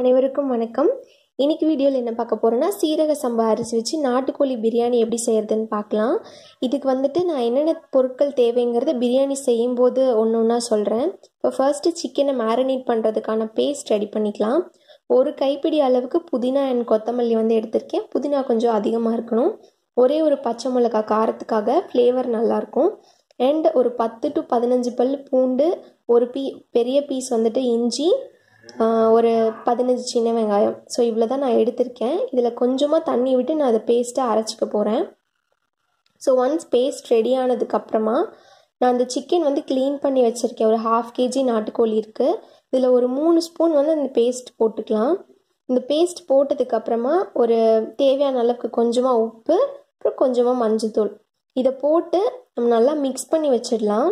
அனைவருக்கும் வணக்கம் இன்றைக்கி வீடியோவில் என்ன பார்க்க போகிறேன்னா சீரக சம்பா அரிசி வச்சு நாட்டுக்கோழி பிரியாணி எப்படி செய்கிறதுன்னு பார்க்கலாம் இதுக்கு வந்துட்டு நான் என்னென்ன பொருட்கள் தேவைங்கிறத பிரியாணி செய்யும்போது ஒன்று ஒன்றா சொல்கிறேன் இப்போ ஃபர்ஸ்ட்டு சிக்கனை மேரினேட் பண்ணுறதுக்கான பேஸ்ட் ரெடி பண்ணிக்கலாம் ஒரு கைப்பிடி அளவுக்கு புதினா அண்ட் கொத்தமல்லி வந்து எடுத்திருக்கேன் புதினா கொஞ்சம் அதிகமாக இருக்கணும் ஒரே ஒரு பச்சை மிளகா காரத்துக்காக ஃப்ளேவர் நல்லாயிருக்கும் அண்ட் ஒரு பத்து டு பதினஞ்சு பல் பூண்டு ஒரு பீ பெரிய பீஸ் வந்துட்டு இஞ்சி ஒரு பதினஞ்சு சின்ன வெங்காயம் ஸோ இவ்வளோ தான் நான் எடுத்திருக்கேன் இதில் கொஞ்சமாக தண்ணி விட்டு நான் அதை பேஸ்ட்டாக அரைச்சிக்க போகிறேன் ஸோ ஒன்ஸ் பேஸ்ட் ரெடி ஆனதுக்கப்புறமா நான் அந்த சிக்கன் வந்து க்ளீன் பண்ணி வச்சுருக்கேன் ஒரு ஹாஃப் கேஜி நாட்டுக்கோழி இருக்குது இதில் ஒரு மூணு ஸ்பூன் வந்து அந்த பேஸ்ட் போட்டுக்கலாம் இந்த பேஸ்ட் போட்டதுக்கப்புறமா ஒரு தேவையான அளவுக்கு கொஞ்சமாக உப்பு அப்புறம் கொஞ்சமாக மஞ்சள்தூள் இதை போட்டு நம்ம நல்லா மிக்ஸ் பண்ணி வச்சிடலாம்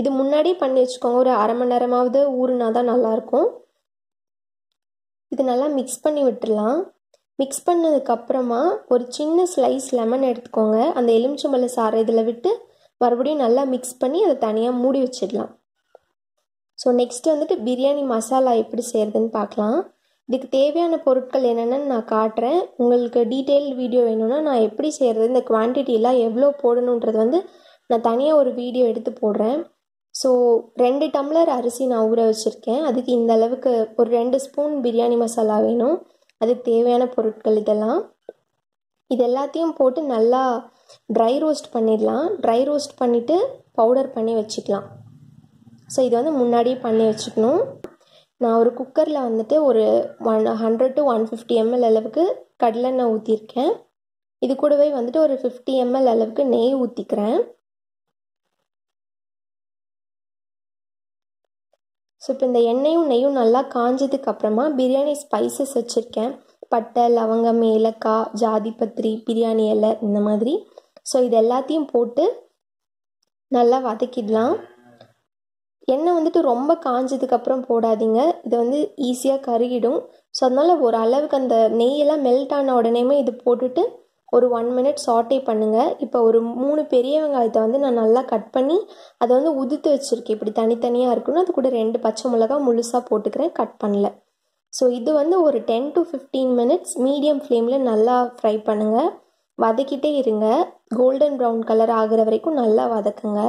இது முன்னாடியே பண்ணி வச்சுக்கோங்க ஒரு அரை மணி நேரமாவது ஊறுனா தான் நல்லாயிருக்கும் இது நல்லா மிக்ஸ் பண்ணி விட்டுடலாம் மிக்ஸ் பண்ணதுக்கப்புறமா ஒரு சின்ன ஸ்லைஸ் லெமன் எடுத்துக்கோங்க அந்த எலுமிச்சம்பழ சாறு இதில் விட்டு மறுபடியும் நல்லா மிக்ஸ் பண்ணி அதை தனியாக மூடி வச்சிடலாம் ஸோ நெக்ஸ்ட் வந்துட்டு பிரியாணி மசாலா எப்படி செய்கிறதுன்னு பார்க்கலாம் இதுக்கு தேவையான பொருட்கள் என்னென்னு நான் காட்டுறேன் உங்களுக்கு டீட்டெயில் வீடியோ வேணும்னா நான் எப்படி செய்கிறது இந்த குவான்டிட்டியெலாம் எவ்வளோ போடணுன்றது வந்து நான் தனியாக ஒரு வீடியோ எடுத்து போடுறேன் ஸோ ரெண்டு டம்ளர் அரிசி நான் ஊற வச்சுருக்கேன் அதுக்கு இந்த அளவுக்கு ஒரு ரெண்டு ஸ்பூன் பிரியாணி மசாலா வேணும் அதுக்கு தேவையான பொருட்கள் இதெல்லாம் இது எல்லாத்தையும் போட்டு நல்லா ட்ரை ரோஸ்ட் பண்ணிடலாம் ட்ரை ரோஸ்ட் பண்ணிவிட்டு பவுடர் பண்ணி வச்சுக்கலாம் ஸோ இது வந்து முன்னாடியே பண்ணி வச்சுக்கணும் நான் ஒரு குக்கரில் வந்துட்டு ஒரு one hundred to one fifty ml அளவுக்கு கடலெண்ணெய் ஊற்றிருக்கேன் இது கூடவே வந்துட்டு ஒரு ஃபிஃப்டி எம்எல் அளவுக்கு நெய் ஊற்றிக்கிறேன் ஸோ இப்போ இந்த எண்ணெயும் நெய்யும் நல்லா காஞ்சதுக்கு அப்புறமா பிரியாணி ஸ்பைசஸ் வச்சுருக்கேன் பட்டை லவங்கம் ஏலக்காய் ஜாதிபத்திரி பிரியாணி இலை இந்த மாதிரி ஸோ இது எல்லாத்தையும் போட்டு நல்லா வதக்கிடலாம் எண்ணெய் வந்துட்டு ரொம்ப காஞ்சதுக்கப்புறம் போடாதீங்க இது வந்து ஈஸியாக கருகிடும் ஸோ அதனால் ஒரு அளவுக்கு அந்த நெய்யெல்லாம் மெல்ட் ஆன உடனேமே இது போட்டுட்டு ஒரு ஒன் மினிட் சாட்டே பண்ணுங்கள் இப்போ ஒரு மூணு பெரிய வெங்காயத்தை வந்து நான் நல்லா கட் பண்ணி அதை வந்து உதித்து வச்சுருக்கேன் இப்படி தனித்தனியாக இருக்குன்னு அது கூட ரெண்டு பச்சை மிளகா முழுசாக போட்டுக்கிறேன் கட் பண்ணல ஸோ இது வந்து ஒரு ten to fifteen minutes medium ஃப்ளேமில் நல்லா ஃப்ரை பண்ணுங்கள் வதக்கிட்டே இருங்க கோல்டன் ப்ரௌன் கலர் ஆகிற வரைக்கும் நல்லா வதக்குங்க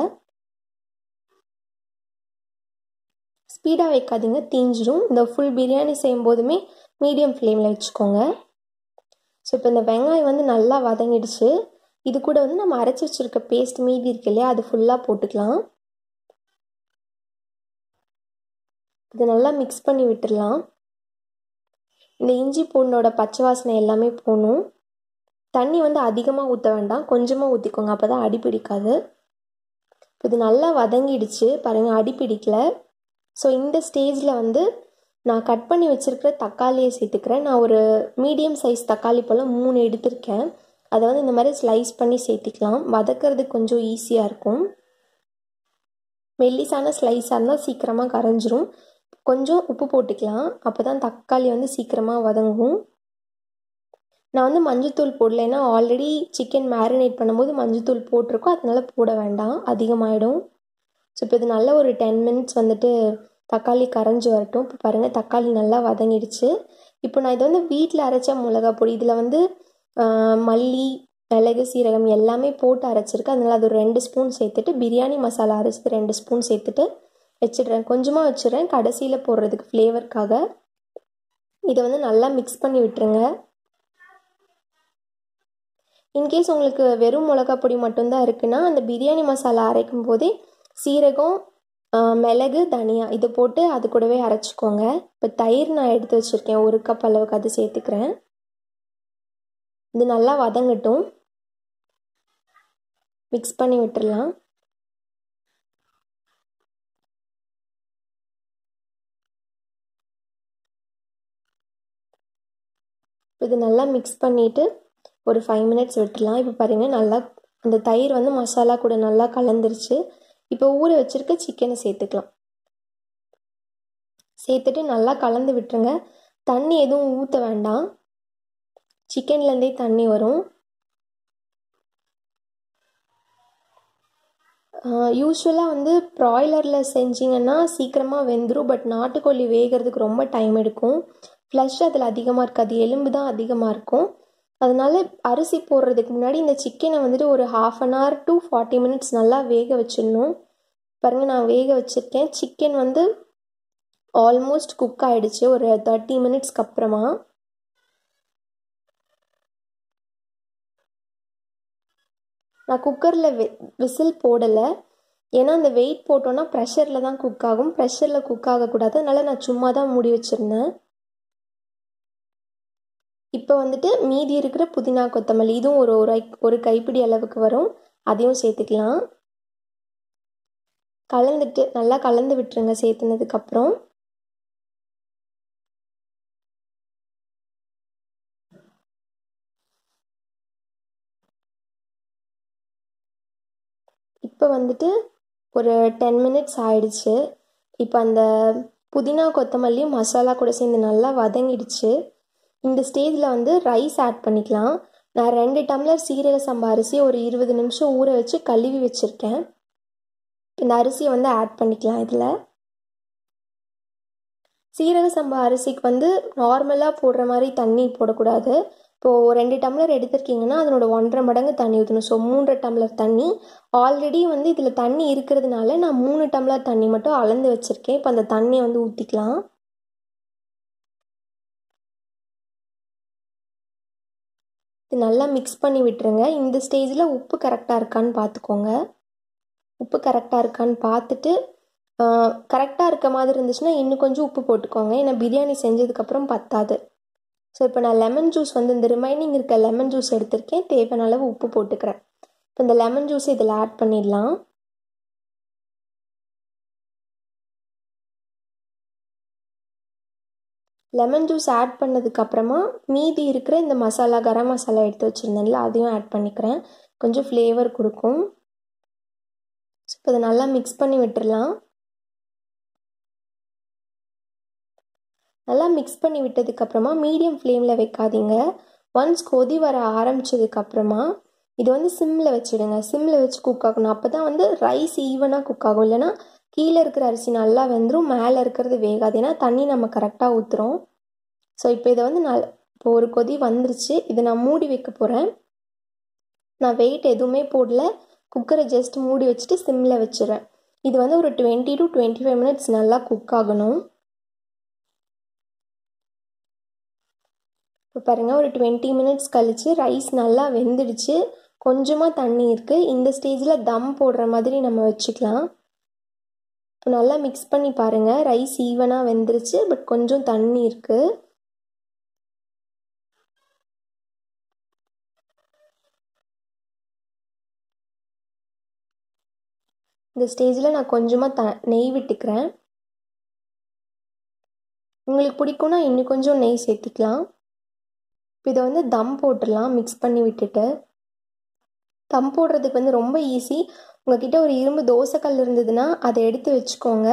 ஸ்பீடாக வைக்காதீங்க தீஞ்சிரும் இந்த ஃபுல் பிரியாணி செய்யும் போதுமே மீடியம் ஃப்ளேமில் வச்சுக்கோங்க ஸோ இப்போ இந்த வெங்காயம் வந்து நல்லா வதங்கிடுச்சு இது கூட வந்து நம்ம அரைச்சி வச்சுருக்க பேஸ்ட் மீதி இருக்கு இல்லையா அது ஃபுல்லாக போட்டுக்கலாம் இது நல்லா மிக்ஸ் பண்ணி விட்டுடலாம் இந்த இஞ்சி பூண்டோட பச்சை வாசனை எல்லாமே போகணும் தண்ணி வந்து அதிகமாக ஊற்ற வேண்டாம் கொஞ்சமாக ஊற்றிக்கோங்க அப்போ தான் அடிப்பிடிக்காது இது நல்லா வதங்கிடுச்சு பாருங்கள் அடி பிடிக்கல ஸோ இந்த ஸ்டேஜில் வந்து நான் கட் பண்ணி வச்சுருக்கிற தக்காளியை சேர்த்துக்கிறேன் நான் ஒரு மீடியம் சைஸ் தக்காளி பழம் மூணு எடுத்திருக்கேன் அதை வந்து இந்த மாதிரி ஸ்லைஸ் பண்ணி சேர்த்துக்கலாம் வதக்கிறது கொஞ்சம் ஈஸியாக இருக்கும் மெல்லிசான ஸ்லைஸாக இருந்தால் சீக்கிரமாக கரைஞ்சிரும் கொஞ்சம் உப்பு போட்டுக்கலாம் அப்போ தான் தக்காளி வந்து சீக்கிரமாக வதங்கும் நான் வந்து மஞ்சத்தூள் போடலைன்னா ஆல்ரெடி சிக்கன் மேரினேட் பண்ணும்போது மஞ்சத்தூள் போட்டிருக்கோம் அதனால் போட வேண்டாம் அதிகமாகிடும் ஸோ இப்போ இது நல்ல ஒரு டென் மினிட்ஸ் வந்துட்டு தக்காளி கரைஞ்சி வரட்டும் இப்போ பாருங்கள் தக்காளி நல்லா வதங்கிடுச்சு இப்போ நான் இதை வந்து வீட்டில் அரைச்ச மிளகா பொடி இதில் வந்து மல்லி மிளகு சீரகம் எல்லாமே போட்டு அரைச்சிருக்கு அதனால் அது ஒரு ரெண்டு ஸ்பூன் சேர்த்துட்டு பிரியாணி மசாலா அரைச்சது ரெண்டு ஸ்பூன் சேர்த்துட்டு வச்சிடுறேன் கொஞ்சமாக வச்சுடுறேன் கடைசியில் போடுறதுக்கு ஃப்ளேவருக்காக இதை வந்து நல்லா மிக்ஸ் பண்ணி விட்டுருங்க இன்கேஸ் உங்களுக்கு வெறும் மிளகா பொடி மட்டும்தான் இருக்குன்னா அந்த பிரியாணி மசாலா அரைக்கும் போதே சீரகம் மிளகு தனியாக இது போட்டு அது கூடவே அரைச்சிக்கோங்க இப்போ தயிர் நான் எடுத்து வச்சுருக்கேன் ஒரு கப் அளவுக்கு அது சேர்த்துக்கிறேன் இது நல்லா வதங்கட்டும் மிக்ஸ் பண்ணி விட்டுடலாம் இது நல்லா மிக்ஸ் பண்ணிவிட்டு ஒரு ஃபைவ் மினிட்ஸ் விட்டுடலாம் இப்போ பாருங்கள் நல்லா இந்த தயிர் வந்து மசாலா கூட நல்லா கலந்துருச்சு இப்போ ஊற வச்சுருக்க சிக்கனை சேர்த்துக்கலாம் சேர்த்துட்டு நல்லா கலந்து விட்டுருங்க தண்ணி எதுவும் ஊற்ற வேண்டாம் சிக்கன்லேருந்தே தண்ணி வரும் யூஸ்வலாக வந்து ப்ராய்லரில் செஞ்சிங்கன்னா சீக்கிரமாக வெந்துடும் பட் நாட்டுக்கோழி வேகிறதுக்கு ரொம்ப டைம் எடுக்கும் ஃப்ளஷ் அதில் அதிகமாக இருக்காது எலும்பு தான் அதிகமாக இருக்கும் அதனால் அரிசி போடுறதுக்கு முன்னாடி இந்த சிக்கனை வந்துட்டு ஒரு half an hour to forty minutes நல்லா வேக வச்சிடணும் பாருங்கள் நான் வேக வச்சுருக்கேன் சிக்கன் வந்து ஆல்மோஸ்ட் குக் ஆகிடுச்சு ஒரு தேர்ட்டி மினிட்ஸ்க்கு அப்புறமா நான் குக்கரில் வி விசில் போடலை ஏன்னா அந்த வெயிட் போட்டோன்னா ப்ரெஷரில் தான் குக் ஆகும் ப்ரெஷரில் குக் ஆகக்கூடாது அதனால் நான் சும்மா தான் மூடி வச்சுருந்தேன் இப்போ வந்துட்டு மீதி இருக்கிற புதினா கொத்தமல்லி இதுவும் ஒரு ஒரு ஒரு கைப்பிடி அளவுக்கு வரும் அதையும் சேர்த்துக்கலாம் கலந்துட்டு நல்லா கலந்து விட்டுருங்க சேர்த்துனதுக்கப்புறம் இப்போ வந்துட்டு ஒரு டென் மினிட்ஸ் ஆயிடுச்சு இப்போ அந்த புதினா கொத்தமல்லியும் மசாலா கூட சேர்ந்து நல்லா வதங்கிடுச்சு இந்த ஸ்டேஜில் வந்து ரைஸ் ஆட் பண்ணிக்கலாம் நான் ரெண்டு டம்ளர் சீரக சம்பா அரிசியை ஒரு இருபது நிமிஷம் ஊற வச்சு கழுவி வச்சுருக்கேன் இந்த அரிசியை வந்து ஆட் பண்ணிக்கலாம் இதில் சீரக சம்பா அரிசிக்கு வந்து நார்மலாக போடுற மாதிரி தண்ணி போடக்கூடாது இப்போது ரெண்டு டம்ளர் எடுத்திருக்கீங்கன்னா அதனோட ஒன்றரை மடங்கு தண்ணி ஊற்றணும் ஸோ மூன்றரை டம்ளர் தண்ணி ஆல்ரெடி வந்து இதில் தண்ணி இருக்கிறதுனால நான் மூணு டம்ளர் தண்ணி மட்டும் அளந்து வச்சுருக்கேன் இப்போ அந்த தண்ணியை வந்து ஊற்றிக்கலாம் இது நல்லா மிக்ஸ் பண்ணி விட்டுருங்க இந்த ஸ்டேஜில் உப்பு கரெக்டாக இருக்கான்னு பார்த்துக்கோங்க உப்பு கரெக்டாக இருக்கான்னு பார்த்துட்டு கரெக்டாக இருக்க மாதிரி இருந்துச்சுன்னா இன்னும் கொஞ்சம் உப்பு போட்டுக்கோங்க ஏன்னா பிரியாணி செஞ்சதுக்கப்புறம் பத்தாது ஸோ இப்போ நான் லெமன் ஜூஸ் வந்து இந்த ரிமைனிங் இருக்க லெமன் ஜூஸ் எடுத்திருக்கேன் தேவையான அளவு உப்பு போட்டுக்கிறேன் இப்போ இந்த லெமன் ஜூஸ் இதில் ஆட் பண்ணிடலாம் லெமன் ஜூஸ் ஆட் பண்ணதுக்கப்புறமா மீதி இருக்கிற இந்த மசாலா கரம் மசாலா எடுத்து வச்சுருந்தேன்ல அதையும் ஆட் பண்ணிக்கிறேன் கொஞ்சம் ஃப்ளேவர் கொடுக்கும் ஸோ இப்போ நல்லா மிக்ஸ் பண்ணி விட்டுடலாம் நல்லா மிக்ஸ் பண்ணி விட்டதுக்கப்புறமா மீடியம் ஃப்ளேமில் வைக்காதீங்க ஒன்ஸ் கொதி வர ஆரம்பித்ததுக்கப்புறமா இது வந்து சிம்மில் வச்சுடுங்க சிம்மில் வச்சு குக் ஆகணும் அப்போ தான் வந்து ரைஸ் ஈவனாக குக் ஆகும் இல்லைன்னா கீழே இருக்கிற அரிசி நல்லா வெந்துடும் மேலே இருக்கிறது வேகாது ஏன்னா தண்ணி நம்ம கரெக்டாக ஊற்றுறோம் ஸோ இப்போ இதை வந்து நான் இப்போ ஒரு கொதி வந்துருச்சு இதை நான் மூடி வைக்க போகிறேன் நான் வெயிட் எதுவுமே போடல குக்கரை ஜஸ்ட் மூடி வச்சுட்டு சிம்மில் வச்சுறேன் இது வந்து ஒரு twenty to twenty five minutes நல்லா குக் ஆகணும் இப்போ பாருங்கள் ஒரு டுவெண்ட்டி மினிட்ஸ் கழித்து ரைஸ் நல்லா வெந்துடுச்சு கொஞ்சமாக தண்ணி இருக்குது இந்த ஸ்டேஜில் தம் போடுற மாதிரி நம்ம வச்சுக்கலாம் இப்போ நல்லா மிக்ஸ் பண்ணி பாருங்கள் ரைஸ் ஈவனாக வெந்துருச்சு பட் கொஞ்சம் தண்ணி இருக்குது இந்த ஸ்டேஜில் நான் கொஞ்சமாக த நெய் விட்டுக்கிறேன் உங்களுக்கு பிடிக்கும்னா இன்னும் கொஞ்சம் நெய் சேர்த்துக்கலாம் இப்போ இதை வந்து தம் போட்டுடலாம் மிக்ஸ் பண்ணி விட்டுட்டு தம் போடுறதுக்கு வந்து ரொம்ப ஈஸி உங்ககிட்ட ஒரு இரும்பு தோசைக்கல் இருந்ததுன்னா அதை எடுத்து வச்சுக்கோங்க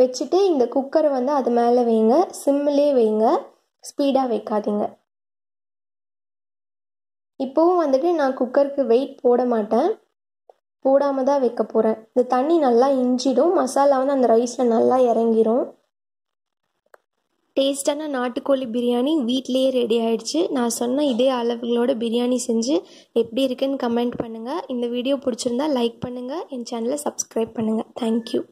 வச்சுட்டு இந்த குக்கரை வந்து அது மேலே வைங்க சிம்மிலே வைங்க ஸ்பீடாக வைக்காதீங்க இப்போவும் வந்துட்டு நான் குக்கருக்கு வெயிட் போட மாட்டேன் போடாமல் தான் வைக்க போகிறேன் இந்த தண்ணி நல்லா இஞ்சிடும் மசாலா வந்து அந்த ரைஸில் நல்லா இறங்கிடும் டேஸ்டான நாட்டுக்கோழி பிரியாணி வீட்லேயே ரெடி ஆகிடுச்சு நான் சொன்ன இதே அளவுகளோட பிரியாணி செஞ்சு எப்படி இருக்குன்னு கமெண்ட் பண்ணுங்கள் இந்த வீடியோ பிடிச்சிருந்தா லைக் பண்ணுங்கள் என் சேனலை சப்ஸ்கிரைப் பண்ணுங்கள் தேங்க்யூ